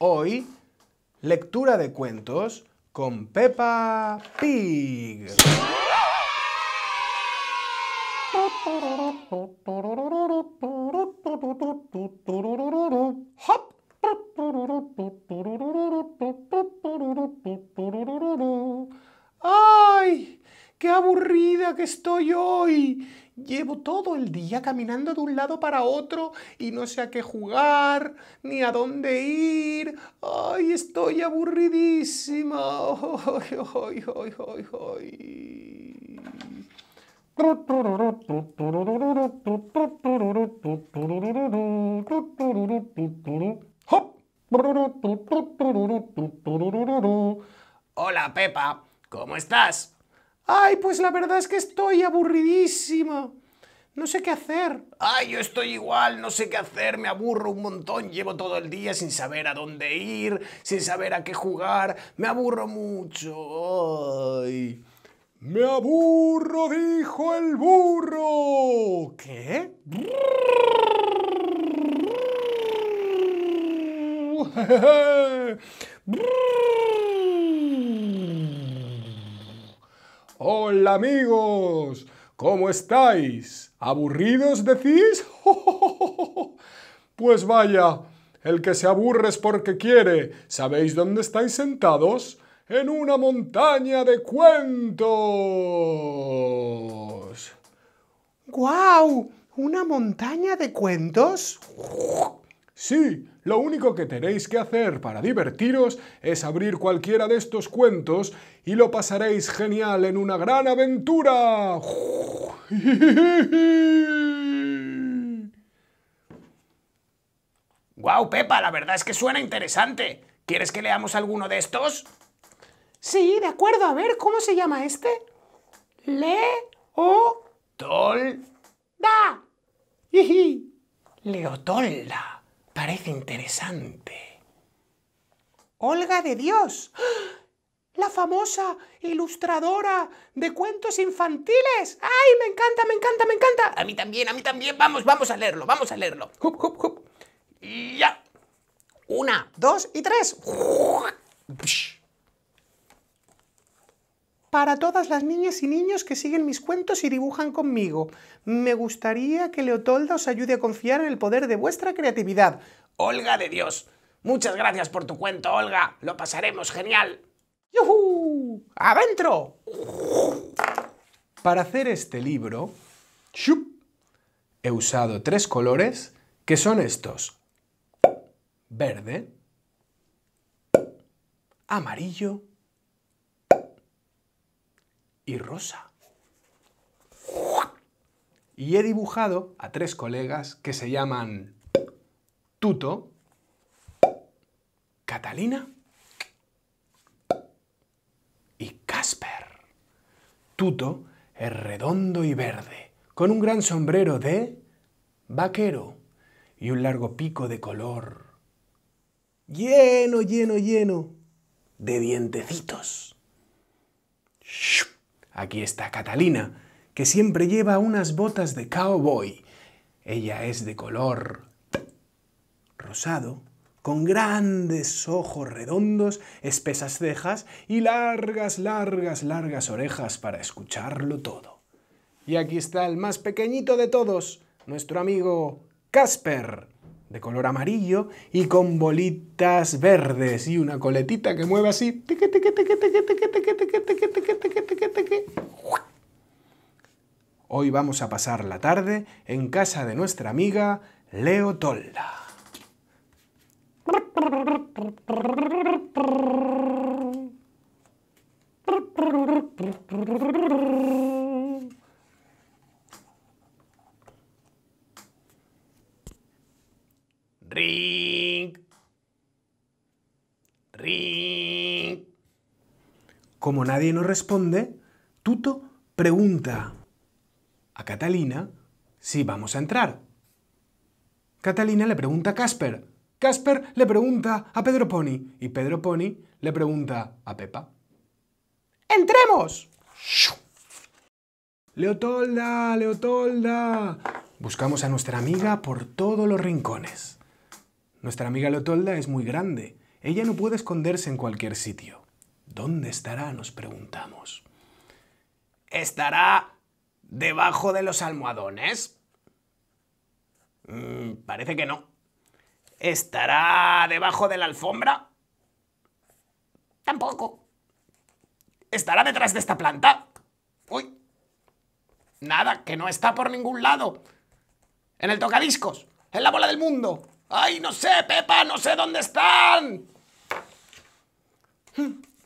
Hoy, lectura de cuentos con Pepa Pig. ¡Ay! ¡Qué aburrida que estoy hoy! Llevo todo el día caminando de un lado para otro y no sé a qué jugar ni a dónde ir. ¡Ay, estoy aburridísima! ¡Ay, ay, ay! Hola Pepa, ¿cómo estás? Ay, pues la verdad es que estoy aburridísima. No sé qué hacer. Ay, yo estoy igual, no sé qué hacer, me aburro un montón, llevo todo el día sin saber a dónde ir, sin saber a qué jugar, me aburro mucho. Ay. Me aburro, dijo el burro. ¿Qué? Hola amigos, ¿cómo estáis? ¿Aburridos decís? pues vaya, el que se aburre es porque quiere. ¿Sabéis dónde estáis sentados? en una montaña de cuentos. ¡Guau! ¿Una montaña de cuentos? Sí, lo único que tenéis que hacer para divertiros es abrir cualquiera de estos cuentos y lo pasaréis genial en una gran aventura. ¡Guau, Pepa! La verdad es que suena interesante. ¿Quieres que leamos alguno de estos? Sí, de acuerdo. A ver, ¿cómo se llama este? da Leotolda. Parece interesante. Olga de Dios. La famosa ilustradora de cuentos infantiles. ¡Ay, me encanta, me encanta, me encanta! A mí también, a mí también. Vamos, vamos a leerlo, vamos a leerlo. Ya. Una, dos y tres para todas las niñas y niños que siguen mis cuentos y dibujan conmigo. Me gustaría que Leotolda os ayude a confiar en el poder de vuestra creatividad. Olga de Dios. Muchas gracias por tu cuento, Olga. Lo pasaremos genial. ¡Yuhu! ¡Adentro! Para hacer este libro, he usado tres colores que son estos. Verde, amarillo y rosa. Y he dibujado a tres colegas que se llaman Tuto, Catalina y Casper. Tuto es redondo y verde, con un gran sombrero de vaquero y un largo pico de color lleno, lleno, lleno de dientecitos. Aquí está Catalina, que siempre lleva unas botas de cowboy. Ella es de color rosado, con grandes ojos redondos, espesas cejas y largas, largas, largas orejas para escucharlo todo. Y aquí está el más pequeñito de todos, nuestro amigo Casper, de color amarillo y con bolitas verdes y una coletita que mueve así. Hoy vamos a pasar la tarde en casa de nuestra amiga Leo Tolda. Como nadie nos responde, Tuto pregunta a Catalina si vamos a entrar. Catalina le pregunta a Casper. Casper le pregunta a Pedro Pony y Pedro Pony le pregunta a Pepa. ¡Entremos! Leotolda, Leotolda. Buscamos a nuestra amiga por todos los rincones. Nuestra amiga Leotolda es muy grande. Ella no puede esconderse en cualquier sitio. ¿Dónde estará? nos preguntamos. Estará debajo de los almohadones? Mm, parece que no. ¿Estará debajo de la alfombra? Tampoco. ¿Estará detrás de esta planta? Uy. Nada, que no está por ningún lado. En el tocadiscos, en la bola del mundo. ¡Ay, no sé, Pepa, no sé dónde están!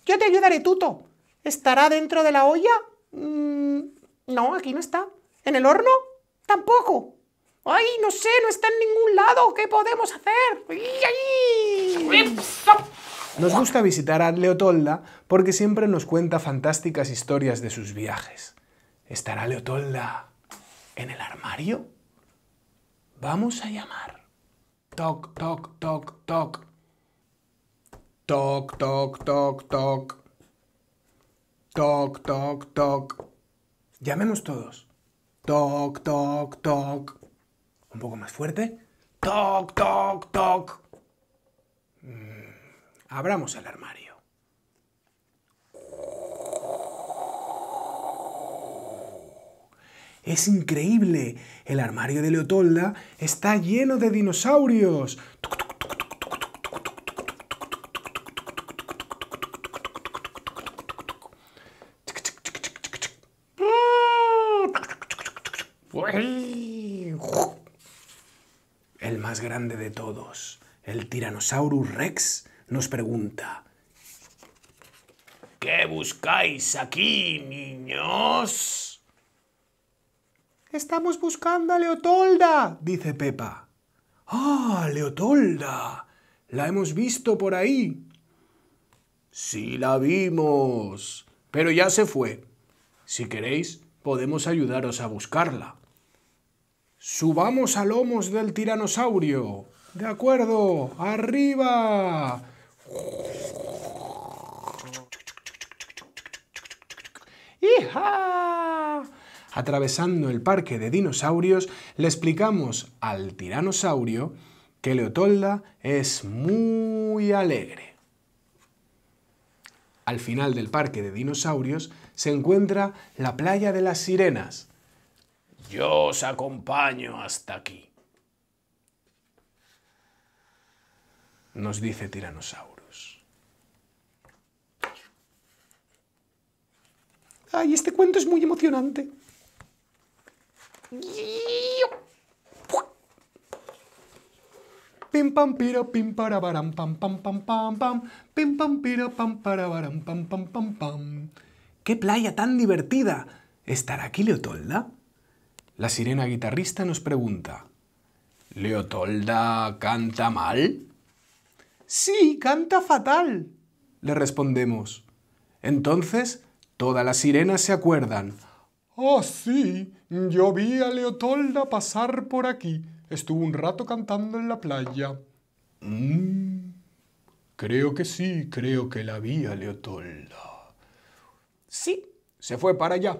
Yo te ayudaré, Tuto. ¿Estará dentro de la olla? Mmm... No, aquí no está. ¿En el horno? Tampoco. Ay, no sé, no está en ningún lado. ¿Qué podemos hacer? Nos gusta visitar a Leotolda porque siempre nos cuenta fantásticas historias de sus viajes. ¿Estará Leotolda en el armario? Vamos a llamar. Toc, toc, toc, toc. Toc, toc, toc, toc. Toc, toc, toc. Llamemos todos. Toc, toc, toc. Un poco más fuerte. Toc, toc, toc. Mm, abramos el armario. Es increíble. El armario de Leotolda está lleno de dinosaurios. El más grande de todos, el Tyrannosaurus Rex, nos pregunta, ¿Qué buscáis aquí, niños? Estamos buscando a Leotolda, dice Pepa. Ah, Leotolda. La hemos visto por ahí. Sí, la vimos. Pero ya se fue. Si queréis, podemos ayudaros a buscarla. Subamos a lomos del tiranosaurio. De acuerdo, arriba. ¡Hija! Atravesando el parque de dinosaurios, le explicamos al tiranosaurio que Leotolda es muy alegre. Al final del parque de dinosaurios se encuentra la playa de las sirenas, yo os acompaño hasta aquí. Nos dice Tiranosaurus. Ay, este cuento es muy emocionante. Pim pam piro pim para baram pam pam pam pam pam pim pam piro pam para baram pam pam pam pam. ¡Qué playa tan divertida! ¿Estará aquí Leotolda? La sirena guitarrista nos pregunta, ¿Leotolda canta mal? Sí, canta fatal, le respondemos. Entonces, todas las sirenas se acuerdan. Oh, sí, yo vi a Leotolda pasar por aquí. Estuvo un rato cantando en la playa. Mm, creo que sí, creo que la vi a Leotolda. Sí, se fue para allá.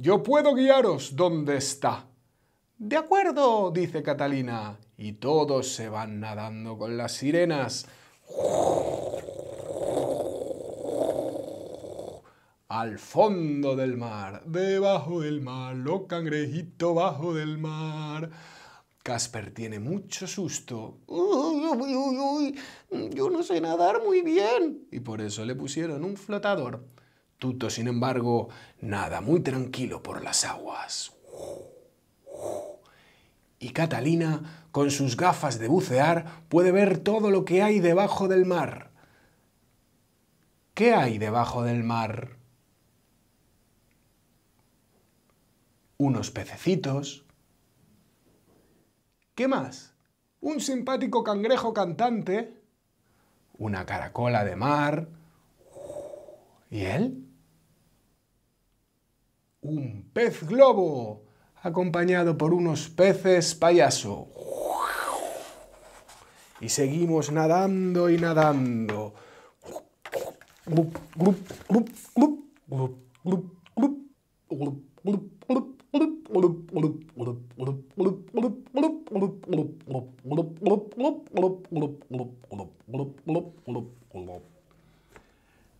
Yo puedo guiaros donde está. De acuerdo, dice Catalina, y todos se van nadando con las sirenas. Al fondo del mar, debajo del mar, lo cangrejito bajo del mar. Casper tiene mucho susto. yo no sé nadar muy bien. Y por eso le pusieron un flotador. Tuto, sin embargo, nada muy tranquilo por las aguas. Y Catalina, con sus gafas de bucear, puede ver todo lo que hay debajo del mar. ¿Qué hay debajo del mar? Unos pececitos. ¿Qué más? Un simpático cangrejo cantante. Una caracola de mar. ¿Y él? un pez globo acompañado por unos peces payaso. Y seguimos nadando y nadando.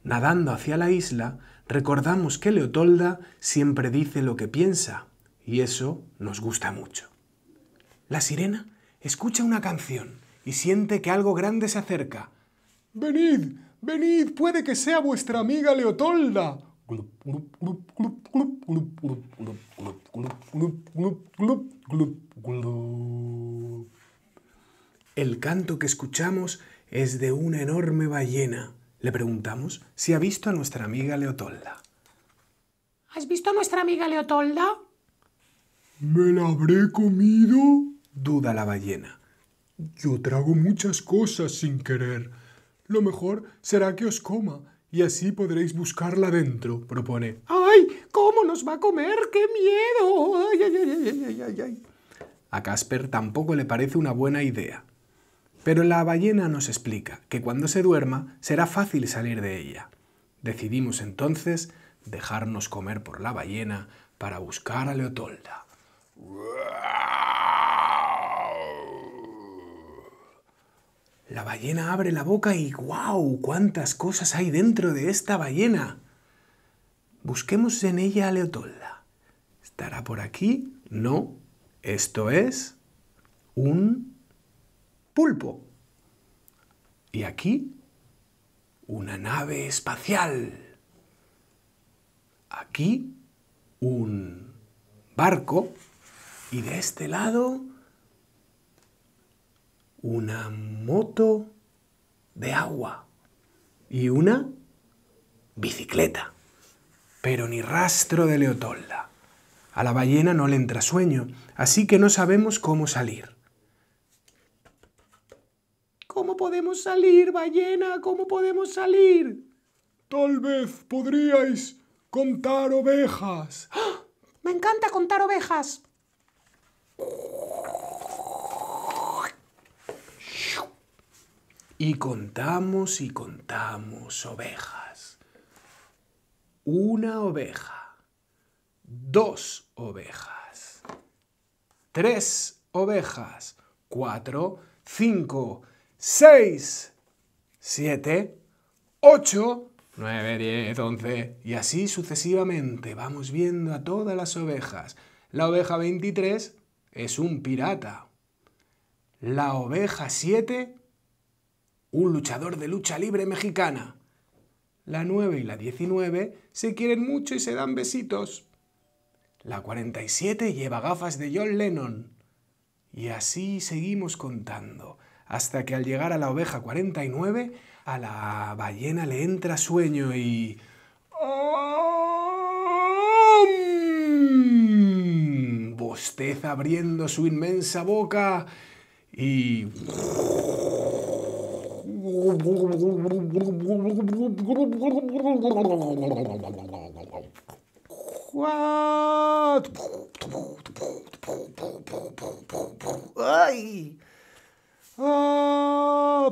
Nadando hacia la isla, recordamos que Leotolda siempre dice lo que piensa, y eso nos gusta mucho. La sirena escucha una canción y siente que algo grande se acerca. Venid, venid, puede que sea vuestra amiga Leotolda. El canto que escuchamos es de una enorme ballena le preguntamos si ha visto a nuestra amiga Leotolda. ¿Has visto a nuestra amiga Leotolda? ¿Me la habré comido? duda la ballena. Yo trago muchas cosas sin querer. Lo mejor será que os coma y así podréis buscarla dentro, propone. ¡Ay! ¿Cómo nos va a comer? ¡Qué miedo! ¡Ay, ay, ay, ay, ay, ay! A Casper tampoco le parece una buena idea. Pero la ballena nos explica que cuando se duerma será fácil salir de ella. Decidimos entonces dejarnos comer por la ballena para buscar a Leotolda. La ballena abre la boca y ¡guau! ¡Cuántas cosas hay dentro de esta ballena! Busquemos en ella a Leotolda. ¿Estará por aquí? No. Esto es un pulpo. Y aquí, una nave espacial. Aquí, un barco. Y de este lado, una moto de agua y una bicicleta. Pero ni rastro de Leotolda. A la ballena no le entra sueño, así que no sabemos cómo salir. ¿Cómo podemos salir, ballena? ¿Cómo podemos salir? Tal vez podríais contar ovejas. ¡Ah! Me encanta contar ovejas. Y contamos y contamos ovejas. Una oveja. Dos ovejas. Tres ovejas. Cuatro. Cinco. 6, 7, 8, 9, 10, 11 y así sucesivamente. Vamos viendo a todas las ovejas. La oveja 23 es un pirata. La oveja 7, un luchador de lucha libre mexicana. La 9 y la 19 se quieren mucho y se dan besitos. La 47 lleva gafas de John Lennon. Y así seguimos contando hasta que al llegar a la oveja 49, a la ballena le entra sueño y... Bosteza abriendo su inmensa boca y... ¡Ay! Ah,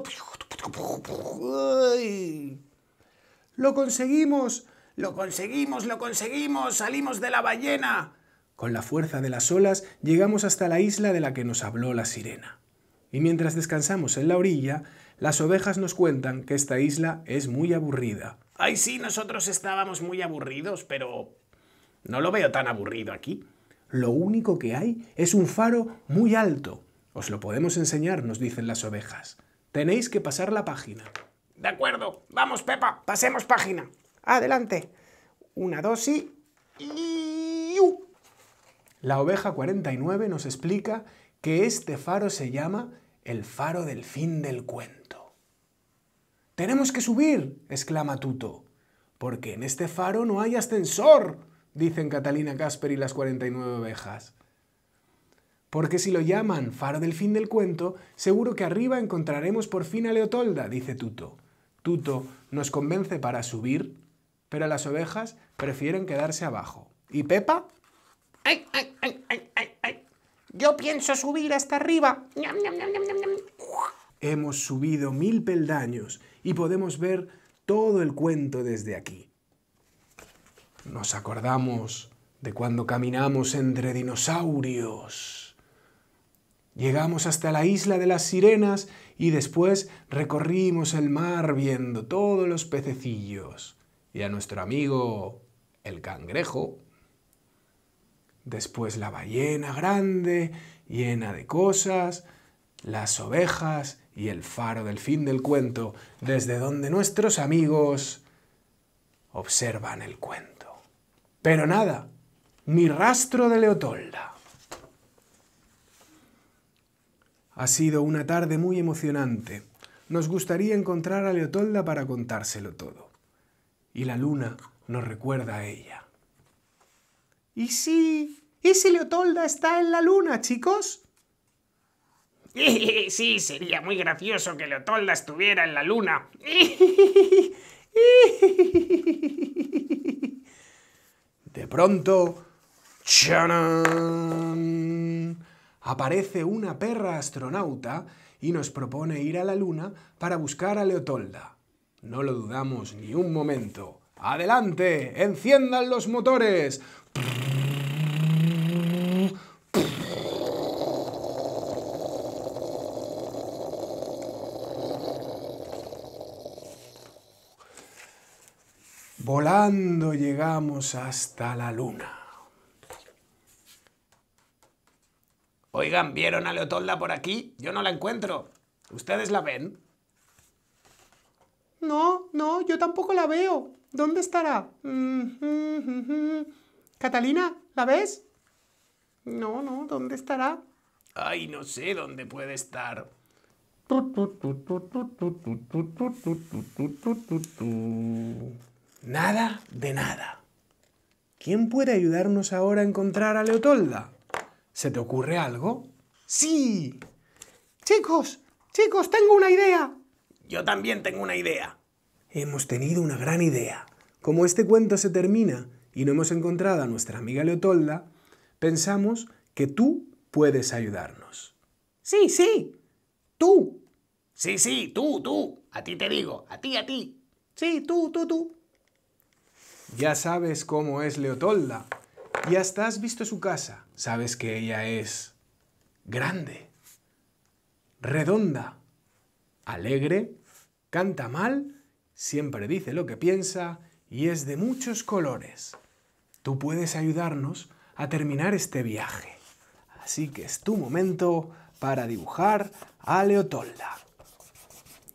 ¡Lo conseguimos! ¡Lo conseguimos! ¡Lo conseguimos! ¡Salimos de la ballena! Con la fuerza de las olas llegamos hasta la isla de la que nos habló la sirena. Y mientras descansamos en la orilla, las ovejas nos cuentan que esta isla es muy aburrida. Ay, sí, nosotros estábamos muy aburridos, pero no lo veo tan aburrido aquí. Lo único que hay es un faro muy alto os lo podemos enseñar, nos dicen las ovejas. Tenéis que pasar la página. De acuerdo, vamos, Pepa, pasemos página. Adelante. Una dos y... La oveja 49 nos explica que este faro se llama el faro del fin del cuento. ¡Tenemos que subir! exclama Tuto. Porque en este faro no hay ascensor, dicen Catalina Casper y las 49 ovejas porque si lo llaman faro del fin del cuento, seguro que arriba encontraremos por fin a Leotolda, dice Tuto. Tuto nos convence para subir, pero las ovejas prefieren quedarse abajo. ¿Y Pepa? ¡Ay, ay, ay, ay, ay! Yo pienso subir hasta arriba. Hemos subido mil peldaños y podemos ver todo el cuento desde aquí. Nos acordamos de cuando caminamos entre dinosaurios. Llegamos hasta la isla de las sirenas y después recorrimos el mar viendo todos los pececillos y a nuestro amigo el cangrejo. Después la ballena grande, llena de cosas, las ovejas y el faro del fin del cuento, desde donde nuestros amigos observan el cuento. Pero nada, ni rastro de Leotolda. Ha sido una tarde muy emocionante. Nos gustaría encontrar a Leotolda para contárselo todo. Y la luna nos recuerda a ella. ¿Y si... ¿Y si Leotolda está en la luna, chicos? Sí, sería muy gracioso que Leotolda estuviera en la luna. De pronto aparece una perra astronauta y nos propone ir a la Luna para buscar a Leotolda. No lo dudamos ni un momento. ¡Adelante! ¡Enciendan los motores! Volando llegamos hasta la luna. Oigan, ¿vieron a Leotolda por aquí? Yo no la encuentro. ¿Ustedes la ven? No, no, yo tampoco la veo. ¿Dónde estará? Catalina, ¿la ves? No, no, ¿dónde estará? Ay, no sé dónde puede estar. Nada de nada. ¿Quién puede ayudarnos ahora a encontrar a Leotolda? ¿Se te ocurre algo? Sí. Chicos, chicos, tengo una idea. Yo también tengo una idea. Hemos tenido una gran idea. Como este cuento se termina y no hemos encontrado a nuestra amiga Leotolda, pensamos que tú puedes ayudarnos. Sí, sí. Tú. Sí, sí, tú, tú. A ti te digo, a ti, a ti. Sí, tú, tú, tú. Ya sabes cómo es Leotolda y hasta has visto su casa, sabes que ella es grande, redonda, alegre, canta mal, siempre dice lo que piensa y es de muchos colores. Tú puedes ayudarnos a terminar este viaje. Así que es tu momento para dibujar a Leotolda.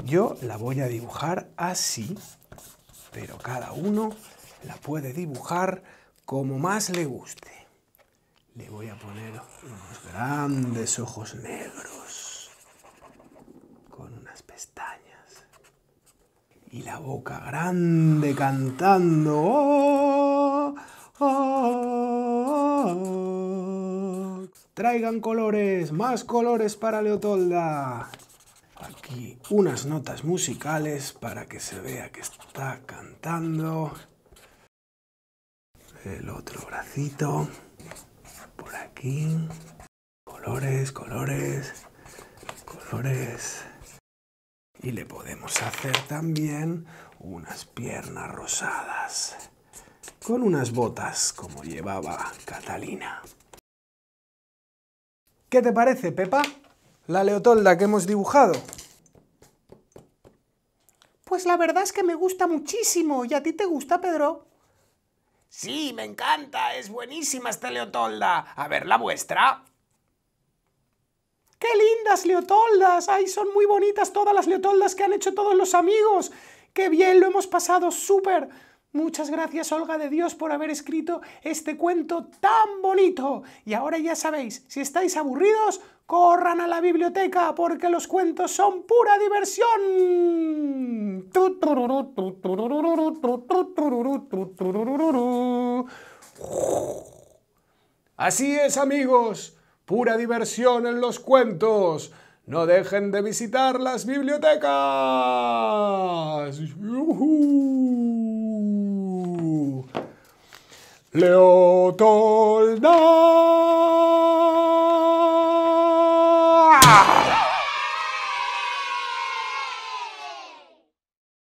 Yo la voy a dibujar así, pero cada uno la puede dibujar como más le guste. Le voy a poner unos grandes ojos negros con unas pestañas y la boca grande cantando. Oh, oh, oh". Traigan colores, más colores para Leotolda. Aquí unas notas musicales para que se vea que está cantando el otro bracito, por aquí, colores, colores, colores. Y le podemos hacer también unas piernas rosadas, con unas botas como llevaba Catalina. ¿Qué te parece, Pepa? La leotolda que hemos dibujado. Pues la verdad es que me gusta muchísimo. ¿Y a ti te gusta, Pedro? Sí, me encanta, es buenísima esta Leotolda. A ver la vuestra. ¡Qué lindas leotoldas! ¡Ay, son muy bonitas todas las leotoldas que han hecho todos los amigos! ¡Qué bien, lo hemos pasado súper! Muchas gracias, Olga de Dios, por haber escrito este cuento tan bonito. Y ahora ya sabéis, si estáis aburridos, corran a la biblioteca porque los cuentos son pura diversión. Así es amigos, pura diversión en los cuentos. No dejen de visitar las bibliotecas.